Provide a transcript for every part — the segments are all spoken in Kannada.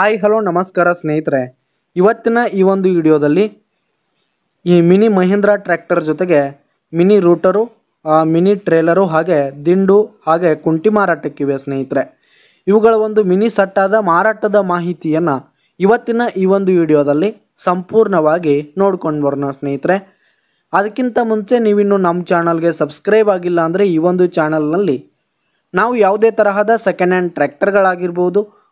ಹಾಯ್ ಹಲೋ ನಮಸ್ಕಾರ ಸ್ನೇಹಿತರೆ ಇವತ್ತಿನ ಈ ಒಂದು ವಿಡಿಯೋದಲ್ಲಿ ಈ ಮಿನಿ ಮಹೀಂದ್ರಾ ಟ್ರ್ಯಾಕ್ಟರ್ ಜೊತೆಗೆ ಮಿನಿ ರೂಟರು ಮಿನಿ ಟ್ರೇಲರು ಹಾಗೆ ದಿಂಡು ಹಾಗೆ ಕುಂಟಿ ಮಾರಾಟಕ್ಕಿವೆ ಸ್ನೇಹಿತರೆ ಇವುಗಳ ಒಂದು ಮಿನಿ ಸಟ್ಟಾದ ಮಾರಾಟದ ಮಾಹಿತಿಯನ್ನು ಇವತ್ತಿನ ಈ ಒಂದು ವಿಡಿಯೋದಲ್ಲಿ ಸಂಪೂರ್ಣವಾಗಿ ನೋಡ್ಕೊಂಡು ಬರೋಣ ಸ್ನೇಹಿತರೆ ಅದಕ್ಕಿಂತ ಮುಂಚೆ ನೀವಿನ್ನು ನಮ್ಮ ಚಾನಲ್ಗೆ ಸಬ್ಸ್ಕ್ರೈಬ್ ಆಗಿಲ್ಲ ಅಂದರೆ ಈ ಒಂದು ಚಾನಲ್ನಲ್ಲಿ ನಾವು ಯಾವುದೇ ತರಹದ ಸೆಕೆಂಡ್ ಹ್ಯಾಂಡ್ ಟ್ರ್ಯಾಕ್ಟರ್ಗಳಾಗಿರ್ಬೋದು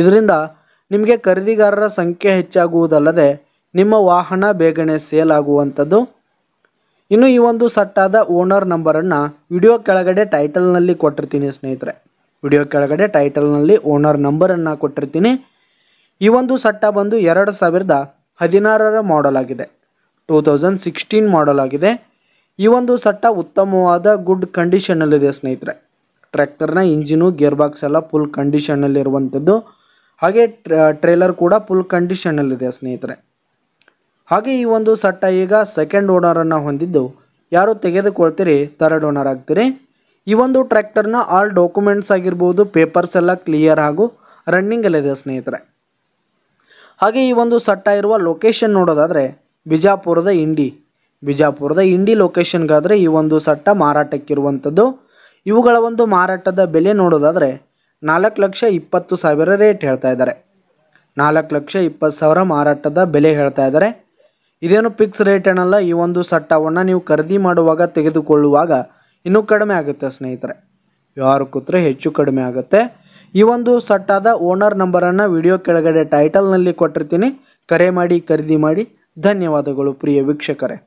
ಇದರಿಂದ ನಿಮಗೆ ಖರೀದಿಗಾರರ ಸಂಖ್ಯೆ ಹೆಚ್ಚಾಗುವುದಲ್ಲದೆ ನಿಮ್ಮ ವಾಹನ ಬೇಗನೆ ಸೇಲ್ ಆಗುವಂಥದ್ದು ಇನ್ನು ಈ ಒಂದು ಸಟ್ಟಾದ ಓನರ್ ನಂಬರನ್ನು ವಿಡಿಯೋ ಕೆಳಗಡೆ ಟೈಟಲ್ನಲ್ಲಿ ಕೊಟ್ಟಿರ್ತೀನಿ ಸ್ನೇಹಿತರೆ ವಿಡಿಯೋ ಕೆಳಗಡೆ ಟೈಟಲ್ನಲ್ಲಿ ಓನರ್ ನಂಬರನ್ನು ಕೊಟ್ಟಿರ್ತೀನಿ ಈ ಒಂದು ಸಟ್ಟ ಬಂದು ಎರಡು ಸಾವಿರದ ಹದಿನಾರರ ಮಾಡಲ್ ಆಗಿದೆ ಟೂ ತೌಸಂಡ್ ಸಿಕ್ಸ್ಟೀನ್ ಮಾಡಲ್ ಆಗಿದೆ ಈ ಒಂದು ಸಟ್ಟ ಉತ್ತಮವಾದ ಗುಡ್ ಕಂಡೀಷನಲ್ಲಿದೆ ಸ್ನೇಹಿತರೆ ಟ್ರ್ಯಾಕ್ಟರ್ನ ಇಂಜಿನು ಗೇರ್ ಬಾಕ್ಸ್ ಎಲ್ಲ ಫುಲ್ ಕಂಡೀಷನಲ್ಲಿರುವಂಥದ್ದು ಹಾಗೆ ಟ್ರೇಲರ್ ಕೂಡ ಫುಲ್ ಕಂಡೀಷನಲ್ಲಿದೆ ಸ್ನೇಹಿತರೆ ಹಾಗೆ ಈ ಒಂದು ಸಟ್ಟ ಈಗ ಸೆಕೆಂಡ್ ಓನರನ್ನು ಹೊಂದಿದ್ದು ಯಾರು ತೆಗೆದುಕೊಳ್ತೀರಿ ಥರ್ಡ್ ಓನರ್ ಆಗ್ತೀರಿ ಈ ಒಂದು ಟ್ರ್ಯಾಕ್ಟರ್ನ ಆಲ್ ಡಾಕ್ಯುಮೆಂಟ್ಸ್ ಆಗಿರ್ಬೋದು ಪೇಪರ್ಸ್ ಎಲ್ಲ ಕ್ಲಿಯರ್ ಹಾಗೂ ರನ್ನಿಂಗಲ್ಲಿದೆ ಸ್ನೇಹಿತರೆ ಹಾಗೆ ಈ ಒಂದು ಸಟ್ಟ ಇರುವ ಲೊಕೇಶನ್ ನೋಡೋದಾದರೆ ಬಿಜಾಪುರದ ಇಂಡಿ ಬಿಜಾಪುರದ ಇಂಡಿ ಲೊಕೇಶನ್ಗಾದರೆ ಈ ಒಂದು ಸಟ್ಟ ಮಾರಾಟಕ್ಕಿರುವಂಥದ್ದು ಇವುಗಳ ಒಂದು ಮಾರಾಟದ ಬೆಲೆ ನೋಡೋದಾದರೆ ನಾಲ್ಕು ಲಕ್ಷ ಇಪ್ಪತ್ತು ಸಾವಿರ ರೇಟ್ ಹೇಳ್ತಾ ಇದ್ದಾರೆ ನಾಲ್ಕು ಲಕ್ಷ ಇಪ್ಪತ್ತು ಸಾವಿರ ಮಾರಾಟದ ಬೆಲೆ ಹೇಳ್ತಾ ಇದ್ದಾರೆ ಇದೇನು ಫಿಕ್ಸ್ ರೇಟ್ ಏನಲ್ಲ ಈ ಒಂದು ಸಟ್ಟವನ್ನು ನೀವು ಖರೀದಿ ಮಾಡುವಾಗ ತೆಗೆದುಕೊಳ್ಳುವಾಗ ಇನ್ನೂ ಕಡಿಮೆ ಆಗುತ್ತೆ ಸ್ನೇಹಿತರೆ ಯಾರು ಕೂತ್ರೆ ಹೆಚ್ಚು ಕಡಿಮೆ ಆಗುತ್ತೆ ಈ ಒಂದು ಸಟ್ಟಾದ ಓನರ್ ನಂಬರನ್ನು ವಿಡಿಯೋ ಕೆಳಗಡೆ ಟೈಟಲ್ನಲ್ಲಿ ಕೊಟ್ಟಿರ್ತೀನಿ ಕರೆ ಮಾಡಿ ಖರೀದಿ ಮಾಡಿ ಧನ್ಯವಾದಗಳು ಪ್ರಿಯ ವೀಕ್ಷಕರೇ